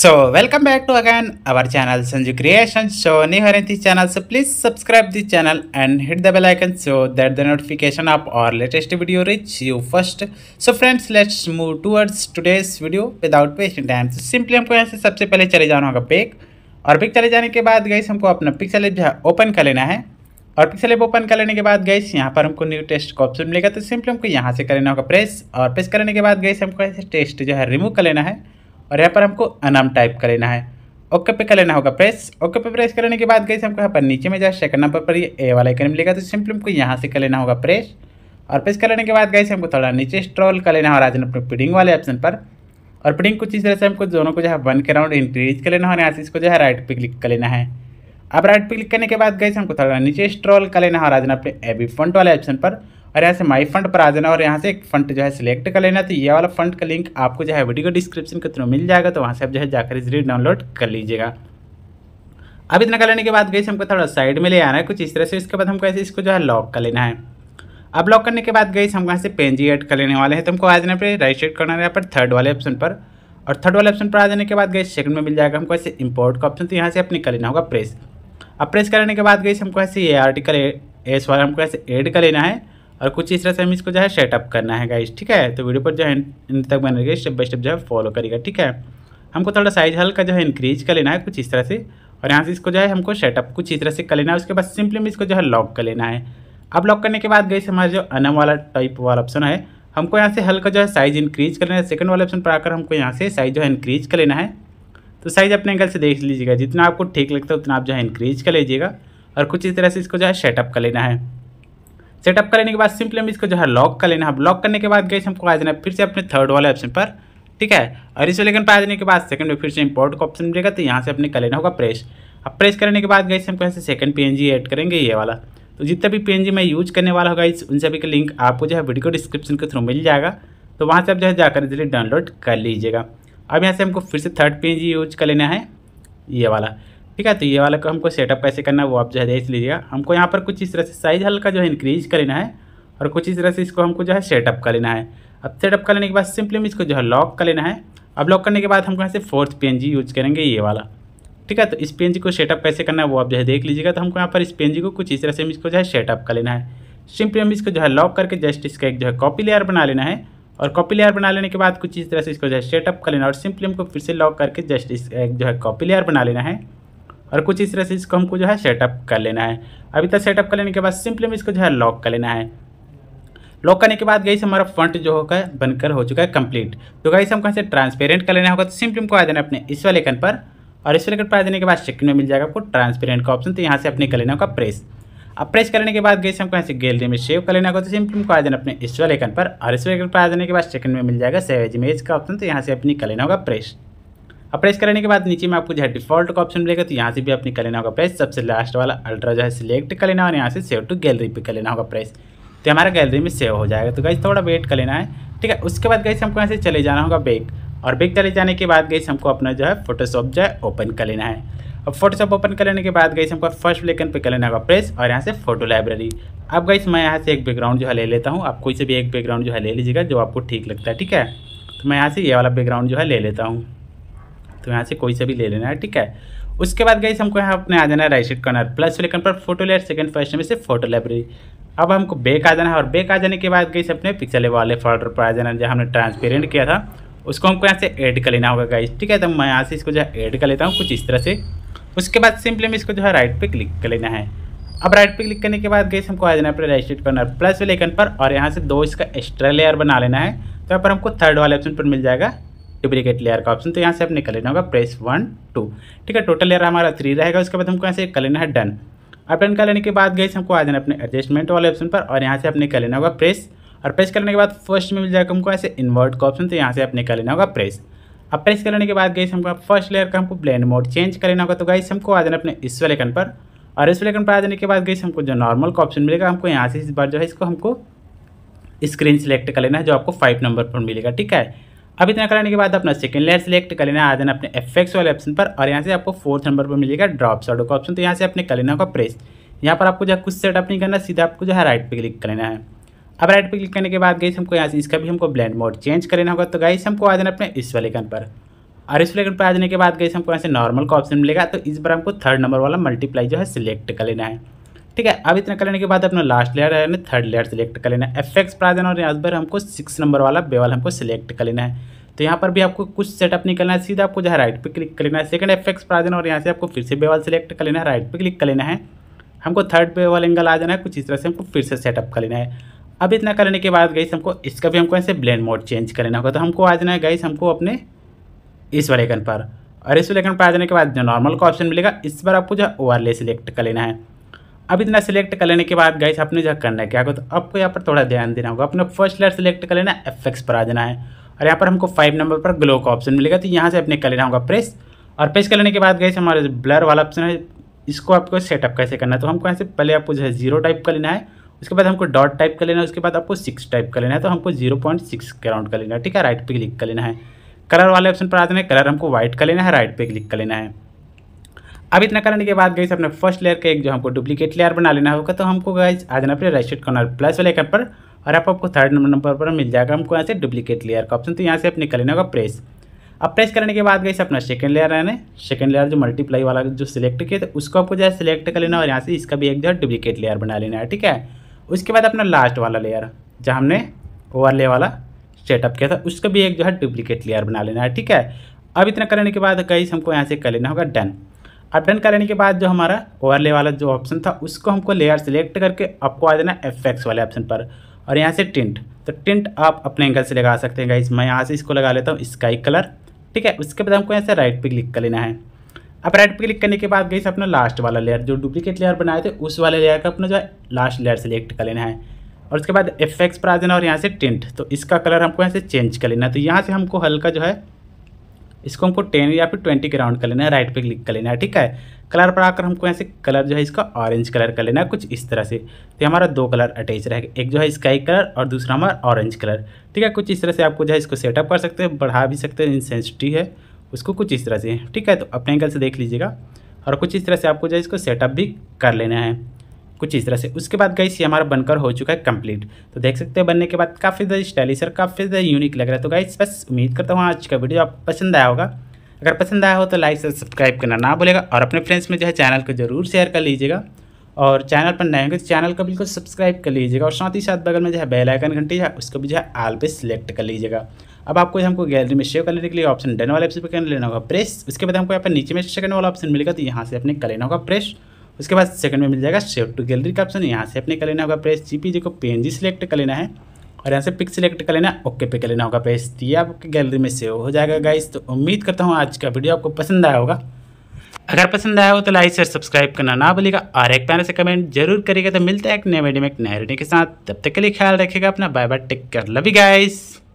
so welcome back to again our channel Sanju creation so new here this channel so please subscribe this channel and hit the bell icon so that the notification of our latest video reach you first so friends let's move towards today's video without wasting time so simply हमको यहाँ से सबसे पहले चले जाना होगा pack और pick चले जाने के बाद गई हमको अपना पिक्सल एप ओपन कर लेना है और पिक्सल एप ओपन कर लेने के बाद गई यहाँ पर हमको न्यू टेस्ट का ऑप्शन मिलेगा तो सिंपली हमको यहाँ से कर लेना होगा प्रेस और प्रेस करने के बाद गई हमको ऐसे टेस्ट जो है रिमूव कर लेना है और यहाँ पर हमको अनम टाइप कर लेना है ओके पे कर लेना होगा प्रेस ओके पे प्रेस करने के बाद गई हमको यहाँ पर नीचे में जाए सेकंड नंबर पर ये ए वाला आइकन मिलेगा तो सिंपली हमको यहाँ से कर लेना होगा प्रेस और प्रेस कर लेने के बाद गई हमको थोड़ा नीचे स्ट्रॉल कर लेना हो राजन अपने पीडिंग वाले ऑप्शन पर और पीडिंग कुछ इस तरह से हमको दोनों को जो है वन के राउंड इंक्रीज कर लेना हो यहाँ से इसको जो है राइट पे क्लिक कर लेना है अब राइट पे क्लिक करने के बाद गई हमको थोड़ा नीचे स्ट्रॉल कर लेना है और अपने ए बी फंट वाले ऑप्शन पर और यहाँ से माई फंड पर आ जाना और यहाँ से एक फंड जो है सिलेक्ट कर लेना तो ये वाला फंड का लिंक आपको जो है वीडियो डिस्क्रिप्शन के थ्रू मिल जाएगा तो वहाँ से आप जो है जाकर इजली डाउनलोड कर लीजिएगा अब इतना कर लेने के बाद गई हमको थोड़ा साइड में ले आना है कुछ इस तरह से इसके बाद हमको ऐसे इसको जो है लॉक कर लेना है अब लॉक करने के बाद गई हम वहाँ से पेनजी एड कर लेने वाले हैं तो हमको आ जाना पर रजिस्ट्रेट करना है यहाँ पर थर्ड वाले ऑप्शन पर और थर्ड वाले ऑप्शन पर आ जाने के बाद गई सेकंड में मिल जाएगा हमको ऐसे इंपोर्ट का ऑप्शन तो यहाँ से अपने कर लेना होगा प्रेस अब प्रेस करने के बाद गई हमको ऐसे ये आर्टिकल एस वाला हमको ऐसे ऐड कर लेना है और कुछ इस तरह से हम इसको जो है सेटअप करना है गाइस ठीक है तो वीडियो पर जो है इन तक बने रहेगा स्टेप बाई स्टेप जो है फॉलो करेगा ठीक है हमको थोड़ा साइज हल्का जो है इंक्रीज कर लेना है कुछ इस तरह से और यहाँ से इसको जो है हमको सेटअप कुछ इस तरह से कर लेना है उसके बाद सिंपली हम इसको जो है लॉक कर लेना है अब लॉक करने के बाद गई हमारा जो अनम वाला टाइप वाला ऑप्शन है हमको यहाँ से हल्का जो है साइज़ इंक्रीज करना है सेकंड वाले ऑप्शन पर आकर हमको यहाँ से साइज़ जो है इंक्रीज कर लेना है तो साइज़ अपने एंगल से देख लीजिएगा जितना आपको ठीक लगता है उतना आप जो है इंक्रीज कर लीजिएगा और कुछ इस तरह से इसको जो है सेटअप कर लेना है सेटअप कर लेने के बाद सिंपली हम इसको जो है लॉक कर लेना है लॉक करने के बाद गए हमको आ जाना फिर से अपने थर्ड वाले ऑप्शन पर ठीक है और इस लेकिन पर आ जाने के बाद सेकंड में फिर से इंपोर्ट का ऑप्शन मिलेगा तो यहाँ से अपने कर लेना होगा प्रेस अब प्रेस करने के बाद हमको हम कैसे सेकंड पी ऐड करेंगे ये वाला तो जितना भी पी मैं यूज करने वाला होगा इस उन सभी का लिंक आपको जो है वीडियो डिस्क्रिप्शन के थ्रू मिल जाएगा तो वहाँ से आप जो है जाकर इजिली डाउनलोड कर लीजिएगा अब यहाँ से हमको फिर से थर्ड पी यूज कर लेना है ये वाला ठीक है तो ये वाला को हमको सेटअप कैसे करना है वो आप जो है देख लीजिएगा हमको यहाँ पर कुछ इस तरह से साइज हल्का जो है इंक्रीज लेना है और कुछ इस तरह से इसको हमको जो है सेटअप कर लेना है अब सेटअप कर लेने के बाद सिंपली हम इसको जो है लॉक कर लेना है अब लॉक करने के बाद हमको यहाँ से फोर्थ पी यूज करेंगे ये वाला ठीक है तो इस पी को सेटअप कैसे करना है वो आप जो है देख लीजिएगा तो हमको यहाँ पर इस पी को कुछ इस तरह से हम इसको जो है सेटअप कर लेना है सिंपली हम इसको जो है लॉक करके जस्ट इसका एक जो है कॉपी लेयर बना लेना है और कॉपी लेयर बना लेने के बाद कुछ इस तरह से इसको जो है सेटअप कर लेना और सिंपली हमको फिर से लॉक करके जस्ट इसका एक जो है कॉपी लेयर बना लेना है और कुछ इस तरह से इसको हमको जो है सेटअप कर लेना है अभी तक सेटअप कर लेने के बाद सिंपली में इसको जो है लॉक कर लेना है लॉक करने के बाद गई हमारा फ्रंट जो होगा बनकर हो चुका है कंप्लीट तो गई हम कहीं से ट्रांसपेरेंट कर लेना होगा तो सिंपली हमको आ जाना अपने इस वाले लेखन पर और इस वाले कन पर आ जाने के बाद सेकंड में मिल जाएगा आपको ट्रांसपेरेंट का ऑप्शन तो यहाँ से अपने कर लेना होगा प्रेस अब प्रेस करने के बाद गई हम कहीं से गैलरी में सेव कर लेना होगा तो सिंपली हमको आ जाना अपने इस वाले लेखन पर और इस वाले कन पर आ जाने के बाद सेकंड में मिल जाएगा सेव इमेज का ऑप्शन तो यहाँ से अपनी कर लेना होगा प्रेस और प्रेस करने के बाद नीचे में आपको जो है डिफॉल्ट का ऑप्शन मिलेगा तो यहाँ से भी आपने कर लेना होगा प्रेस सबसे लास्ट वाला अल्ट्रा जो है सिलेक्ट कर लेना और यहाँ से सेव टू गैलरी पर कर लेना होगा प्रेस तो हमारा गैलरी में सेव हो जाएगा तो गई थोड़ा वेट कर लेना है ठीक है उसके बाद गाइस हमको यहाँ से चले जाना होगा बैग और बैग चले जाने के बाद गई हमको अपना जो है फोटोशॉप जो है ओपन कर लेना है अब फोटोशॉप ओपन कर लेने के बाद गई हमको फर्स्ट लेकन पे कर लेना होगा प्रेस और यहाँ से फोटो लाइब्रेरी अब गई मैं यहाँ से एक बैकग्राउंड जो है ले लेता हूँ आप कोई से भी एक बैकग्राउंड जो है ले लीजिएगा जो आपको ठीक लगता है ठीक है तो मैं यहाँ से ये वाला बैकग्राउंड जो है ले लेता हूँ तो यहाँ से कोई से भी ले लेना है ठीक है उसके बाद गई हमको यहाँ अपने आ जाना है राइट साइड कॉर्नर प्लस लेकिन पर फोटो लेयर सेकंड फर्स्ट में से फोटो लाइब्रेरी अब हमको बेक आ जाना है और बेक आ जाने के बाद गई अपने पिक्सल वाले फोल्डर पर आ जाना है जहाँ हमने ट्रांसपेरेंट किया था उसको हमको यहाँ से एड कर लेना होगा गाइज ठीक है तो मैं यहाँ से इसको जो है एड कर लेता हूँ कुछ इस तरह से उसके बाद सिंपली में इसको जो है राइट पे क्लिक कर लेना है अब राइट पे क्लिक करने के बाद गई हमको आ जाना है अपने राइट कॉर्नर प्लस वाले आइकन पर और यहाँ से दो इसका एक्स्ट्रा लेयर बना लेना है तो यहाँ पर हमको थर्ड वाले ऑप्शन पर मिल जाएगा डुप्लीकेट लेयर का ऑप्शन तो यहाँ से आपने कर लेना होगा प्रेस वन टू ठीक है टोटल लेयर हमारा थ्री रहेगा उसके बाद हमको यहाँ से कर लेना है डन अब डन कर लेने के बाद गए हमको आ जाना अपने एडजस्टमेंट वाले ऑप्शन पर और यहाँ से आपने कर लेना होगा प्रेस और प्रेस करने के बाद फर्स्ट में मिल जाएगा हमको ऐसे इन्वर्ट का ऑप्शन तो यहाँ से अपने कर लेना होगा प्रेस अब प्रेस करने के बाद गई हमको फर्स्ट लेयर का हमको ब्लेंड मोड चेंज कर लेना होगा तो गाइस हमको आ जाना अपने इस वाले कन पर और इस वाले कन पर आ जाने के बाद गई हमको जो नॉर्मल का ऑप्शन मिलेगा हमको यहाँ से इस बार जो है इसको हमको स्क्रीन सेलेक्ट कर लेना है जो आपको फाइव नंबर पर मिलेगा ठीक है अब इतना कराने के बाद अपना सेकंड लेयर सेलेक्ट कर लेना आ जाना अपने एफ वाले ऑप्शन पर और यहाँ से आपको फोर्थ नंबर पर मिलेगा ड्रॉप शॉडो का ऑप्शन तो यहाँ से अपने कर लेना होगा प्रेस यहाँ पर आपको जो कुछ सेटअप नहीं करना सीधा आपको जो है राइट पर क्लिक कर लेना है अब राइट पर क्लिक करने के बाद गई हमको यहाँ से इसका भी हमको ब्लैंड मोड चेंज कर लेना होगा तो गाइस हमको आ जाना अपने इस वाले पर और इस वाले पर आ जाने के बाद गई हमको यहाँ से नॉर्मल का ऑप्शन मिलेगा तो इस बार हमको थर्ड नंबर वाला मल्टीप्लाई जो है सिलेक्ट कर लेना है ठीक है अब इतना कर लेने के बाद अपना लास्ट लेयर है थर्ड लेयर सेलेक्ट कर लेना है एफ एक्स प्राइजन और यहाँ पर हमको सिक्स नंबर वाला बेवल हमको सिलेक्ट कर लेना है तो यहाँ पर भी आपको कुछ सेटअप नहीं करना है सीधा आपको जो है राइट पर क्लिक कर लेना है सेकंड एफ एक्स प्राइजन और यहाँ से आपको फिर से बेवल सेलेक्ट कर लेना है राइट पर क्लिक कर लेना है हमको थर्ड बेवल एंगल आ जाना है कुछ इस तरह से हमको फिर से सेटअप कर लेना है अब इतना करने के बाद गई हमको इसका भी हमको ऐसे ब्लेंड मोड चेंज कर लेना होगा तो हमको आ जाना है गई हमको अपने इस वाले पर और इस वाले आइकन पर आ जाने के बाद जो नॉर्मल का ऑप्शन मिलेगा इस बार आपको जो ओवरले सिलेक्ट कर लेना है अब इतना सेलेक्ट कर लेने के बाद गाइस आपने जो करना है क्या तो आपको यहाँ पर थोड़ा ध्यान देना होगा अपना फर्स्ट लेयर सेलेक्ट कर लेना एफ एक्स पर आ जाना है और यहाँ पर हमको फाइव नंबर पर ग्लो का ऑप्शन मिलेगा तो यहाँ से अपने कर लेना होगा प्रेस और प्रेस कर लेने के बाद गाइस हमारा जो ब्लर वाला ऑप्शन है इसको आपको सेटअप कैसे करना है तो हमको यहाँ से पहले आपको जो है जीरो टाइप कर लेना है उसके बाद हमको डॉट टाइप कर लेना है उसके बाद आपको सिक्स टाइप कर लेना है तो हमको जीरो पॉइंट सिक्स कराउंड कर लेना है ठीक है राइट पे क्लिक कर लेना है कलर वाले ऑप्शन पर आ जाना है कलर हमको व्हाइट कर लेना है राइट पे क्लिक कर लेना है अब इतना करने के बाद गई अपने फर्स्ट लेयर का एक जो हमको डुप्लीकेट लेयर बना लेना होगा तो हमको गाइज आ जाना फिर राइट कॉर्नर प्लस वाले कैपर पर और आप आपको थर्ड नंबर नंबर पर मिल जाएगा हमको यहाँ से डुप्लीकेट लेयर का ऑप्शन तो यहाँ से अपने कर लेना होगा प्रेस अब प्रेस करने के बाद गई अपना सेकंड लेयर रहने सेकंड लेयर जो मल्टीप्लाई वाला जो सिलेक्ट किया था तो उसको आपको जो है सिलेक्ट कर लेना और यहाँ से इसका भी एक जो है डुप्लीकेट लेयर बना लेना है ठीक है उसके बाद अपना लास्ट वाला लेयर जहाँ हमने ओवर वाला सेटअप किया था उसका भी एक जो है डुप्लीकेट लेयर बना लेना है ठीक है अब इतना करने के बाद कई हमको यहाँ से कर लेना होगा डन अब डन करने के बाद जो हमारा ओवरले वाला जो ऑप्शन था उसको हमको लेयर सेलेक्ट करके आपको आ जाना एफ वाले ऑप्शन पर और यहाँ से टिंट तो टिंट आप अपने एंगल से लगा सकते हैं गाइज मैं यहाँ से इसको लगा लेता हूँ स्काई कलर ठीक है उसके बाद हमको यहाँ से राइट पे क्लिक कर लेना है अब राइट पे क्लिक करने के बाद गई अपना लास्ट वाला लेयर जो डुप्लीकेट लेयर बनाए थे उस वाले लेयर का अपना जो है लास्ट लेयर सेलेक्ट कर लेना है और उसके बाद एफ पर आ जाना और यहाँ से टिंट तो इसका कलर हमको यहाँ से चेंज कर लेना है तो यहाँ से हमको हल्का जो है इसको हमको टेन या फिर ट्वेंटी के राउंड कर लेना है राइट पे क्लिक कर लेना है ठीक है कलर पर आकर हमको ऐसे कलर जो है इसका ऑरेंज कलर कर लेना है कुछ इस तरह से तो हमारा दो कलर अटैच रहेगा एक जो है स्काई कलर और दूसरा हमारा ऑरेंज कलर ठीक है कुछ इस तरह से आपको जो है इसको सेटअप कर सकते हैं बढ़ा भी सकते हैं इंसेंसिटी है उसको कुछ इस तरह से ठीक है तो अपने एंगल से देख लीजिएगा और कुछ इस तरह से आपको जो है इसको सेटअप भी कर लेना है कुछ इस तरह से उसके बाद गाइस ये हमारा बनकर हो चुका है कंप्लीट तो देख सकते हैं बनने के बाद काफ़ी ज़्यादा स्टाइलिश और काफ़ी ज़्यादा यूनिक लग रहा है तो गाइस बस उम्मीद करता हूँ आज का वीडियो आप पसंद आया होगा अगर पसंद आया हो तो लाइक और सब्सक्राइब करना ना भूलेगा और अपने फ्रेंड्स में जो है चैनल को जरूर शेयर कर लीजिएगा और चैनल पर नए होंगे तो चैनल को बिल्कुल सब्सक्राइब कर लीजिएगा और साथ ही साथ बगल में जो है बेल आइकन घंटी है उसको भी जो है आल पे सिलेक्ट कर लीजिएगा अब आपको हमको गैलरी में शेयर करने के लिए ऑप्शन डन वाले ऑप्शन पर लेना होगा प्रेस उसके बाद हमको यहाँ पर नीचे में सेकंड वाला ऑप्शन मिलेगा तो यहाँ से अपने कर लेना होगा प्रेस उसके बाद सेकंड में मिल जाएगा सेव टू गैलरी का ऑप्शन यहाँ से अपने कर लेना होगा प्रेस जी पी को पी सिलेक्ट कर लेना है और यहाँ से पिक सिलेक्ट कर लेना ओके पे कर लेना होगा प्रेस ये आपके गैलरी में सेव हो जाएगा गाइस तो उम्मीद करता हूँ आज का वीडियो आपको पसंद आया होगा अगर पसंद आया हो तो लाइक शेयर सब्सक्राइब करना ना भूलिएगा और एक पैनल से कमेंट जरूर करिएगा तो मिलता है एक नए वीडियो में एक नए वीडियो के साथ तब तक के लिए ख्याल रखिएगा अपना बाय बाय टेक कर लवी गाइस